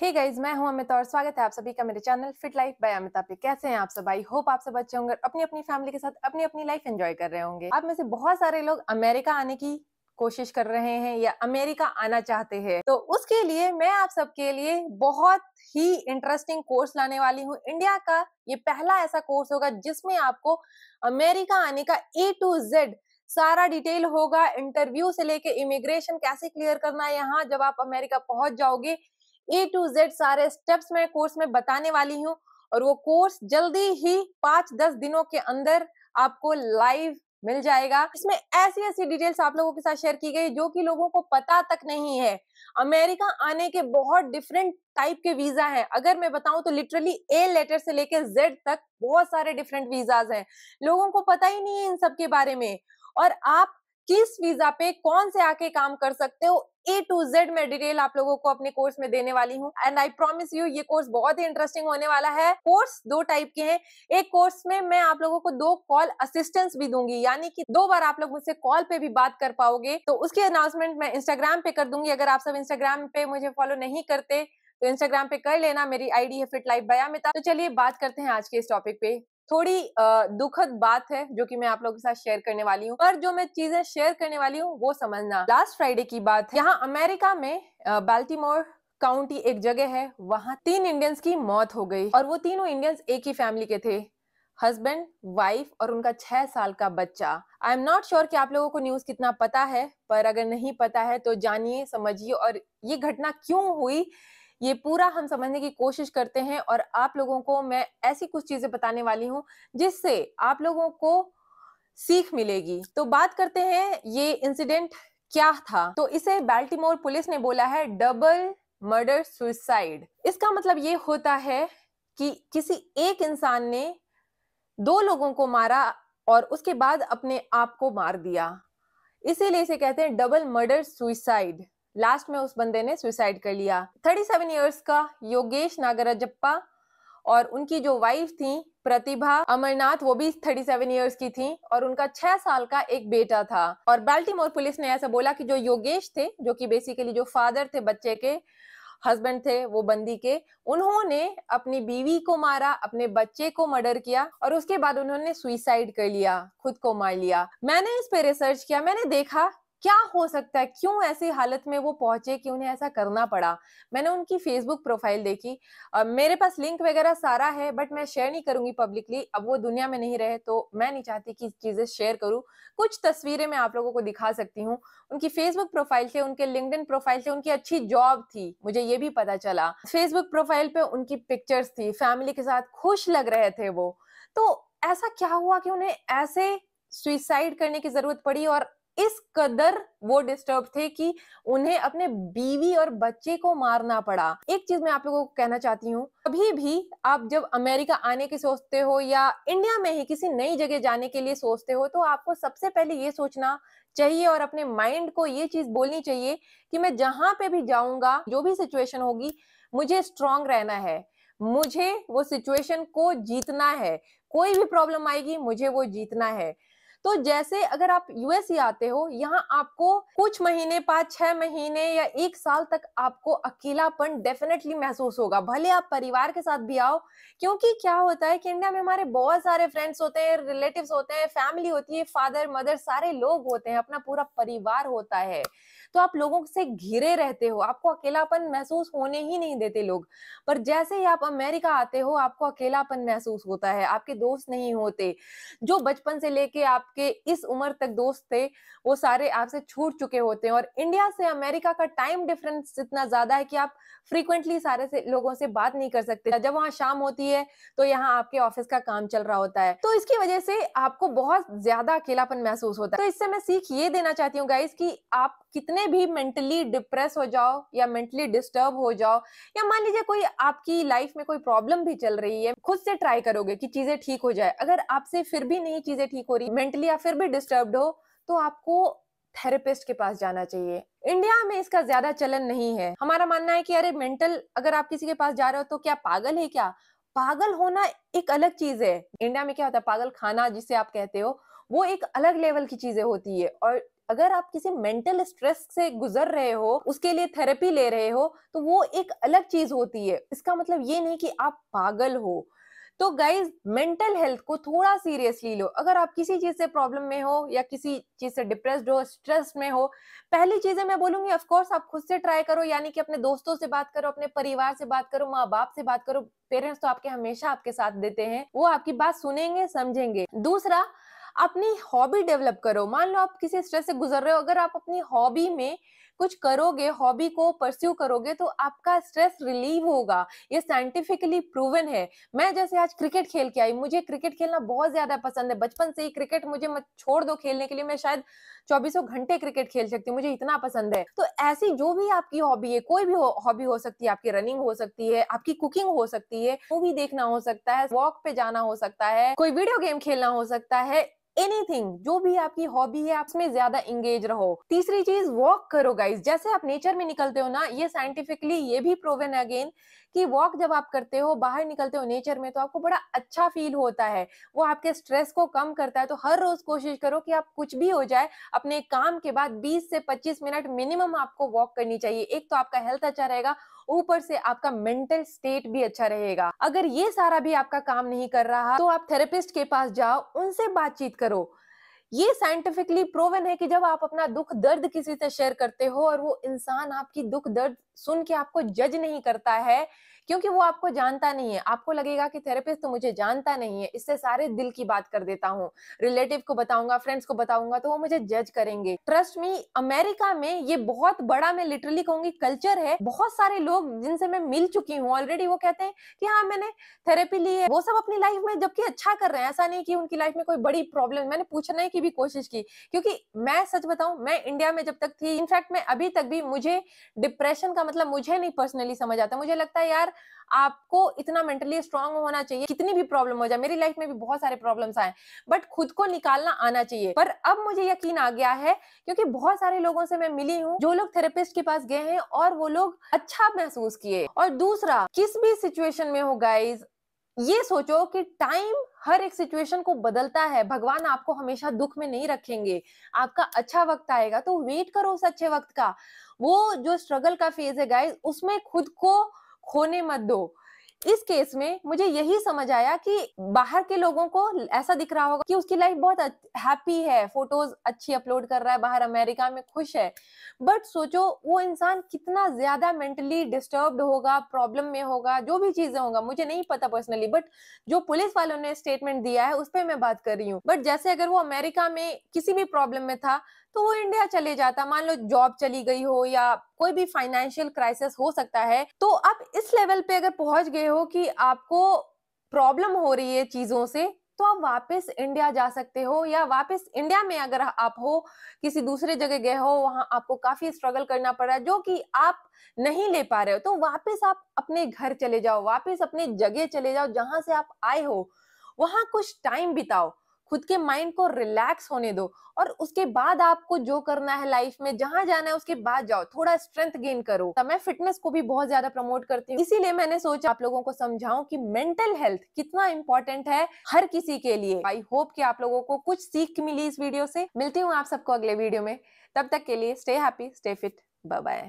हे hey guys मैं हूं अमिता और स्वागत है आप सभी का मेरे channel fit life by Amita पे कैसे हैं आप सब आई होप आप सब अच्छे होंगे अपनी अपनी फैमिली के साथ अपनी अपनी लाइफ एंजॉय कर रहे होंगे आप में से बहुत सारे लोग अमेरिका आने की कोशिश कर रहे हैं या अमेरिका आना चाहते हैं तो उसके लिए मैं आप सबके लिए बहुत ही इंटरेस्टिंग कोर्स लाने वाली हूँ इंडिया का ये पहला ऐसा कोर्स होगा जिसमें आपको अमेरिका आने का ए टू जेड सारा डिटेल होगा इंटरव्यू से लेके इमिग्रेशन कैसे क्लियर करना है यहाँ जब आप अमेरिका पहुंच जाओगे ए टू जेड सारे स्टेप्स मैं कोर्स में बताने वाली हूँ और वो कोर्स जल्दी ही पांच दस दिनों के अंदर आपको लाइव मिल जाएगा इसमें ऐसी ऐसी डिटेल्स आप लोगों के साथ शेयर की गई जो कि लोगों को पता तक नहीं है अमेरिका आने के बहुत डिफरेंट टाइप के वीजा हैं अगर मैं बताऊं तो लिटरली ए लेटर से लेकर जेड तक बहुत सारे डिफरेंट वीजाज हैं लोगों को पता ही नहीं है इन सब के बारे में और आप किस वीजा पे कौन से आके काम कर सकते हो ए टू जेड में डिटेल आप लोगों को अपने कोर्स में देने वाली हूँ एंड आई प्रॉमिस यू ये कोर्स बहुत ही इंटरेस्टिंग होने वाला है कोर्स दो टाइप के हैं एक कोर्स में मैं आप लोगों को दो कॉल असिस्टेंस भी दूंगी यानी कि दो बार आप लोग मुझसे कॉल पे भी बात कर पाओगे तो उसकी अनाउंसमेंट मैं इंस्टाग्राम पे कर दूंगी अगर आप सब इंस्टाग्राम पे मुझे फॉलो नहीं करते तो इंस्टाग्राम पे कर लेना मेरी आईडी है फिट लाइफ बया तो चलिए बात करते हैं आज के इस टॉपिक पे थोड़ी दुखद बात है जो कि मैं आप लोगों के साथ शेयर करने वाली हूँ पर जो मैं चीजें शेयर करने वाली हूँ वो समझना लास्ट फ्राइडे की बात यहाँ अमेरिका में बाल्टीमोर काउंटी एक जगह है वहाँ तीन इंडियंस की मौत हो गई और वो तीनों इंडियंस एक ही फैमिली के थे हस्बैंड वाइफ और उनका छह साल का बच्चा आई एम नॉट श्योर कि आप लोगों को न्यूज कितना पता है पर अगर नहीं पता है तो जानिए समझिए और ये घटना क्यों हुई ये पूरा हम समझने की कोशिश करते हैं और आप लोगों को मैं ऐसी कुछ चीजें बताने वाली हूँ जिससे आप लोगों को सीख मिलेगी तो बात करते हैं ये इंसिडेंट क्या था तो इसे बैल्टीमोर पुलिस ने बोला है डबल मर्डर सुसाइड इसका मतलब ये होता है कि किसी एक इंसान ने दो लोगों को मारा और उसके बाद अपने आप को मार दिया इसीलिए इसे कहते हैं डबल मर्डर सुसाइड लास्ट में उस बंदे ने सुसाइड कर लिया थर्टी सेवन ईयर्स का योगेश नागराजप्पा और उनकी जो वाइफ थी प्रतिभा अमरनाथ वो भी थर्टी सेवन ईयर्स की थी और उनका छह साल का एक बेटा था और बाल्टीमोर पुलिस ने ऐसा बोला कि जो योगेश थे जो कि बेसिकली जो फादर थे बच्चे के हस्बैंड थे वो बंदी के उन्होंने अपनी बीवी को मारा अपने बच्चे को मर्डर किया और उसके बाद उन्होंने सुइसाइड कर लिया खुद को मार लिया मैंने इस पे रिसर्च किया मैंने देखा क्या हो सकता है क्यों ऐसी हालत में वो पहुंचे कि उन्हें ऐसा करना पड़ा मैंने उनकी फेसबुक प्रोफाइल देखी और मेरे पास लिंक वगैरह सारा है बट मैं शेयर नहीं करूंगी पब्लिकली अब वो दुनिया में नहीं रहे तो मैं नहीं चाहती कि चीजें शेयर करूं कुछ तस्वीरें मैं आप लोगों को दिखा सकती हूँ उनकी फेसबुक प्रोफाइल थे उनके लिंकड प्रोफाइल थे उनकी अच्छी जॉब थी मुझे ये भी पता चला फेसबुक प्रोफाइल पे उनकी पिक्चर्स थी फैमिली के साथ खुश लग रहे थे वो तो ऐसा क्या हुआ कि उन्हें ऐसे सुइसाइड करने की जरूरत पड़ी और इस कदर वो डिस्टर्ब थे कि उन्हें अपने बीवी और बच्चे को मारना पड़ा एक चीज मैं आप लोगों को कहना चाहती हूँ कभी भी आप जब अमेरिका आने की सोचते हो या इंडिया में ही किसी नई जगह जाने के लिए सोचते हो तो आपको सबसे पहले ये सोचना चाहिए और अपने माइंड को ये चीज बोलनी चाहिए कि मैं जहां पे भी जाऊंगा जो भी सिचुएशन होगी मुझे स्ट्रांग रहना है मुझे वो सिचुएशन को जीतना है कोई भी प्रॉब्लम आएगी मुझे वो जीतना है तो जैसे अगर आप यूएसए e आते हो यहाँ आपको कुछ महीने पांच छह महीने या एक साल तक आपको अकेलापन डेफिनेटली महसूस होगा भले आप परिवार के साथ भी आओ क्योंकि क्या होता है कि इंडिया में हमारे बहुत सारे फ्रेंड्स होते हैं रिलेटिव होते हैं फैमिली होती है फादर मदर सारे लोग होते हैं अपना पूरा परिवार होता है तो आप लोगों से घिरे रहते हो आपको अकेलापन महसूस होने ही नहीं देते लोग पर जैसे ही आप अमेरिका आते हो आपको अकेलापन महसूस होता है आपके दोस्त नहीं होते जो बचपन से लेके आपके इस उम्र तक दोस्त थे वो सारे आपसे छूट चुके होते हैं और इंडिया से अमेरिका का टाइम डिफरेंस इतना ज्यादा है कि आप फ्रीक्वेंटली सारे से लोगों से बात नहीं कर सकते जब वहाँ शाम होती है तो यहाँ आपके ऑफिस का काम चल रहा होता है तो इसकी वजह से आपको बहुत ज्यादा अकेलापन महसूस होता है तो इससे मैं सीख ये देना चाहती हूँ गाइस कि आप कितने कितने भी मेंटली डिप्रेस हो जाओ या मेंटली डिस्टर्ब हो जाओ या मान लीजिए कोई आपकी लाइफ में कोई प्रॉब्लम भी चल रही है खुद से ट्राई करोगे कि चीजें ठीक हो जाए अगर आपसे फिर भी नहीं चीजें ठीक हो रही मेंटली या फिर भी डिस्टर्ब हो तो आपको थेरेपिस्ट के पास जाना चाहिए इंडिया में इसका ज्यादा चलन नहीं है हमारा मानना है कि अरे मेंटल अगर आप किसी के पास जा रहे हो तो क्या पागल है क्या पागल होना एक अलग चीज है इंडिया में क्या होता है पागल खाना जिसे आप कहते हो वो एक अलग लेवल की चीजें होती है और अगर आप किसी मेंटल स्ट्रेस से गुजर रहे हो उसके लिए थेरेपी ले रहे हो तो वो एक अलग चीज होती है इसका मतलब ये नहीं कि आप पागल हो तो गाइज मेंटल हेल्थ को थोड़ा सीरियसली लो अगर आप किसी चीज से प्रॉब्लम में हो या किसी चीज से डिप्रेस्ड हो स्ट्रेस में हो पहली चीजें मैं बोलूंगी ऑफकोर्स आप खुद से ट्राई करो यानी कि अपने दोस्तों से बात करो अपने परिवार से बात करो माँ बाप से बात करो पेरेंट्स तो आपके हमेशा आपके साथ देते हैं वो आपकी बात सुनेंगे समझेंगे दूसरा अपनी हॉबी डेवलप करो मान लो आप किसी स्ट्रेस से गुजर रहे हो अगर आप अपनी हॉबी में कुछ करोगे हॉबी को परस्यू करोगे तो आपका स्ट्रेस रिलीव होगा ये साइंटिफिकली प्रूवन है मैं जैसे आज क्रिकेट खेल के आई मुझे क्रिकेट खेलना बहुत ज्यादा पसंद है बचपन से ही क्रिकेट मुझे मत छोड़ दो खेलने के लिए मैं शायद चौबीसों घंटे क्रिकेट खेल सकती हूँ मुझे इतना पसंद है तो ऐसी जो भी आपकी हॉबी है कोई भी हॉबी हो सकती है आपकी रनिंग हो सकती है आपकी कुकिंग हो सकती है मूवी देखना हो सकता है वॉक पे जाना हो सकता है कोई वीडियो गेम खेलना हो सकता है एनीथिंग जो भी आपकी हॉबी है आप उसमें ज्यादा इंगेज रहो तीसरी चीज वॉक करो गाइज जैसे आप नेचर में निकलते हो ना ये साइंटिफिकली ये भी प्रोवन अगेन कि वॉक जब आप करते हो बाहर निकलते हो नेचर में तो आपको बड़ा अच्छा फील होता है वो आपके स्ट्रेस को कम करता है तो हर रोज कोशिश करो कि आप कुछ भी हो जाए अपने काम के बाद 20 से 25 मिनट मिनिमम आपको वॉक करनी चाहिए एक तो आपका हेल्थ अच्छा रहेगा ऊपर से आपका मेंटल स्टेट भी अच्छा रहेगा अगर ये सारा भी आपका काम नहीं कर रहा तो आप थेरेपिस्ट के पास जाओ उनसे बातचीत करो ये साइंटिफिकली प्रोवन है कि जब आप अपना दुख दर्द किसी से शेयर करते हो और वो इंसान आपकी दुख दर्द सुन के आपको जज नहीं करता है क्योंकि वो आपको जानता नहीं है आपको लगेगा कि थेरेपिस्ट तो मुझे जानता नहीं है इससे सारे दिल की बात कर देता हूँ रिलेटिव को बताऊंगा फ्रेंड्स को बताऊंगा तो वो मुझे जज करेंगे ट्रस्ट मी अमेरिका में ये बहुत बड़ा मैं लिटरली कहूंगी कल्चर है बहुत सारे लोग जिनसे मैं मिल चुकी हूँ ऑलरेडी वो कहते हैं कि हाँ मैंने थेरेपी ली है वो सब अपनी लाइफ में जबकि अच्छा कर रहे हैं ऐसा नहीं कि उनकी लाइफ में कोई बड़ी प्रॉब्लम मैंने पूछने की भी कोशिश की क्योंकि मैं सच बताऊं मैं इंडिया में जब तक थी इनफैक्ट मैं अभी तक भी मुझे डिप्रेशन का मतलब मुझे नहीं पर्सनली समझ आता मुझे लगता है यार आपको इतना मेंटली स्ट्रांग होना चाहिए कितनी भी प्रॉब्लम हो जाए मेरी लाइफ में भी बहुत सारे प्रॉब्लम्स आए बट खुद को निकालना आना चाहिए पर अब मुझे यकीन आ गया है क्योंकि बहुत सारे लोगों से मैं मिली हूँ जो लोग थेरेपिस्ट के पास गए हैं और वो लोग अच्छा महसूस किए और दूसरा किस भी सिचुएशन में हो गाइज ये सोचो कि टाइम हर एक सिचुएशन को बदलता है भगवान आपको हमेशा दुख में नहीं रखेंगे आपका अच्छा वक्त आएगा तो वेट करो उस अच्छे वक्त का वो जो स्ट्रगल का फेज है गाइज उसमें खुद को खोने मत दो इस केस में मुझे यही समझ आया कि बाहर के लोगों को ऐसा दिख रहा होगा कि उसकी लाइफ बहुत हैप्पी है फोटोज अच्छी अपलोड कर रहा है बाहर अमेरिका में खुश है बट सोचो वो इंसान कितना ज्यादा मेंटली डिस्टर्ब्ड होगा प्रॉब्लम में होगा जो भी चीजें होगा मुझे नहीं पता पर्सनली बट जो पुलिस वालों ने स्टेटमेंट दिया है उस पर मैं बात कर रही हूँ बट जैसे अगर वो अमेरिका में किसी भी प्रॉब्लम में था तो वो इंडिया चले जाता मान लो जॉब चली गई हो या कोई भी फाइनेंशियल क्राइसिस हो सकता है तो आप इस लेवल पे अगर पहुंच गए हो कि आपको प्रॉब्लम हो रही है चीजों से तो आप वापस इंडिया जा सकते हो या वापस इंडिया में अगर आप हो किसी दूसरे जगह गए हो वहां आपको काफी स्ट्रगल करना पड़ा जो कि आप नहीं ले पा रहे हो तो वापस आप अपने घर चले जाओ वापस अपने जगह चले जाओ जहां से आप आए हो वहां कुछ टाइम बिताओ खुद के माइंड को रिलैक्स होने दो और उसके बाद आपको जो करना है लाइफ में जहां जाना है उसके बाद जाओ थोड़ा स्ट्रेंथ गेन करो तो मैं फिटनेस को भी बहुत ज्यादा प्रमोट करती हूँ इसीलिए मैंने सोचा आप लोगों को समझाऊं कि मेंटल हेल्थ कितना इंपॉर्टेंट है हर किसी के लिए आई होप कि आप लोगों को कुछ सीख मिली इस वीडियो से मिलती हूँ आप सबको अगले वीडियो में तब तक के लिए stay happy stay fit bye